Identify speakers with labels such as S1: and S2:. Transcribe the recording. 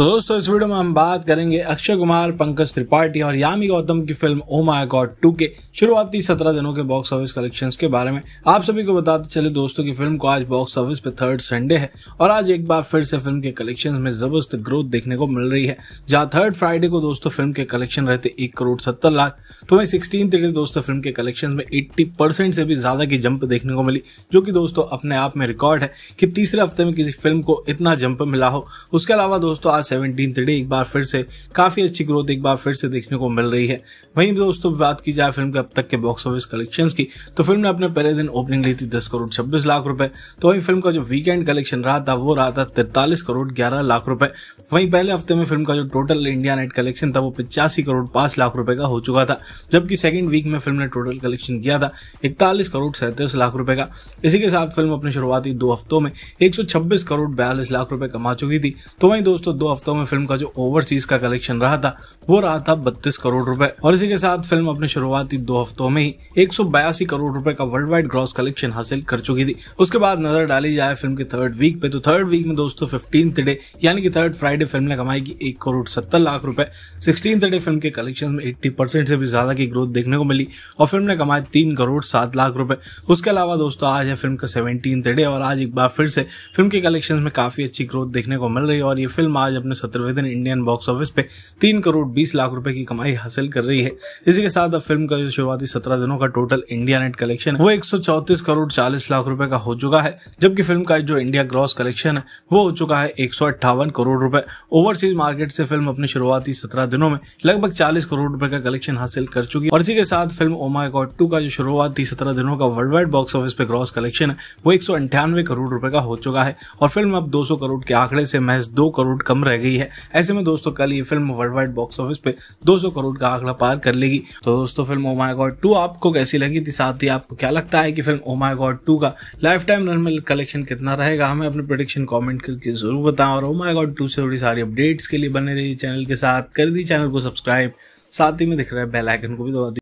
S1: तो दोस्तों इस वीडियो में हम बात करेंगे अक्षय कुमार पंकज त्रिपाठी और यामी गौतम की फिल्म ओ माय गॉड टू के शुरुआती सत्रह दिनों के बॉक्स ऑफिस कलेक्शंस के बारे में आप सभी को बताते चले दोस्तों की फिल्म को आज बॉक्स ऑफिस पे थर्ड संडे है और आज एक बार फिर से फिल्म के कलेक्शन में जबरदस्त ग्रोथ देखने को मिल रही है जहाँ थर्ड फ्राइडे को दोस्तों फिल्म के कलेक्शन रहते एक करोड़ सत्तर लाख तो वही सिक्सटीन थर्डे दोस्तों फिल्म के कलेक्शन में एट्टी से भी ज्यादा की जंप देखने को मिली जो की दोस्तों अपने आप में रिकॉर्ड है की तीसरे हफ्ते में किसी फिल्म को इतना जंप मिला हो उसके अलावा दोस्तों आज सेवनटीन थ्री एक बार फिर से काफ़ी अच्छी ग्रोथ एक बार फिर से देखने को मिल रही है वहीं दोस्तों बात की जाए फिल्म के अब तक के बॉक्स ऑफिस कलेक्शन की तो फिल्म ने अपने पहले दिन ओपनिंग ली थी दस करोड़ छब्बीस लाख रुपए तो वही फिल्म का जो वीकेंड कलेक्शन रहा था वो रहा था तिरतालीस करोड़ ग्यारह लाख रुपए वहीं पहले हफ्ते में फिल्म का जो टोटल इंडिया नेट कलेक्शन था वो पिचासी करोड़ पांच लाख रुपए का हो चुका था जबकि सेकेंड वीक में फिल्म ने टोटल कलेक्शन किया था इकतालीस करोड़ सैंतीस लाख रुपए का इसी के साथ फिल्म अपने शुरुआती दो हफ्तों में एक करोड़ बयालीस लाख रुपए कमा चुकी थी तो वहीं दोस्तों दो हफ्तों में फिल्म का जो ओवरसीज का कलेक्शन रहा था वो रहा था बत्तीस करोड़ रूपए और इसी के साथ फिल्म अपने शुरुआती दो हफ्तों में ही एक करोड़ रूपए का वर्ल्ड वाइड ग्रॉस कलेक्शन हासिल कर चुकी थी उसके बाद नजर डाली जाए फिल्म के थर्ड वीक पे तो थर्ड वीक में दोस्तों फिफ्टीन डे यानी कि थर्ड फ्राइडे फिल्म ने कमाई की एक करोड़ सत्तर लाख रूपए सिक्सटीन डे फिल्म के कलेक्शन में एट्टी परसेंट से भी ज्यादा की ग्रोथ देखने को मिली और फिल्म ने कमाए तीन करोड़ सात लाख रूपए उसके अलावा दोस्तों आज है फिल्म का सेवनटीन डे और आज एक बार फिर से फिल्म के कलेक्शन में काफी अच्छी ग्रोथ देखने को मिल रही है और ये फिल्म आज अपने सत्रहवें दिन इंडियन बॉक्स ऑफिस पे तीन करोड़ बीस लाख रुपए की कमाई हासिल कर रही है इसी के साथ अब फिल्म का जो शुरुआती सत्रह दिनों का टोटल इंडिया नेट कलेक्शन है वो एक करोड़ चालीस लाख रूपये का हो चुका है जबकि फिल्म का जो इंडिया ग्रॉस कलेक्शन है वो हो चुका है एक करोड़ रूपए ओवरसीज मार्केट से फिल्म अपने शुरुआती सत्रह दिनों में लगभग चालीस करोड़ रूपये का कलेक्शन हासिल कर चुकी है और इसी के साथ फिल्म ओमा अकॉर्ड टू का जो शुरुआती सत्रह दिनों का वर्ल्ड वाइड बॉक्स ऑफिस पे ग्रॉस कलेक्शन है वो एक करोड़ रूपये का हो चुका है और फिल्म अब 200 करोड़ के आंकड़े से महज दो करोड़ कम रह गई है ऐसे में दोस्तों कल ये फिल्म वर्ल्ड वाइड बॉक्स ऑफिस पे 200 करोड़ का आंकड़ा पार कर लेगी तो दोस्तों फिल्म ओमाय गॉड टू आपको कैसी लगी थी साथ ही आपको क्या लगता है कि फिल्म ओमाय गॉड टू का लाइफ टाइम नॉर्मल कलेक्शन कितना रहेगा हमें अपने प्रोडिक्शन कॉमेंट करके जरूर बताएं और ओमाय गॉड टू से थोड़ी सारी अपडेट्स के लिए बने रहिए चैनल के साथ कर दी चैनल को सब्सक्राइब साथ ही में दिख रहा है बेल आइकन को भी दबा दी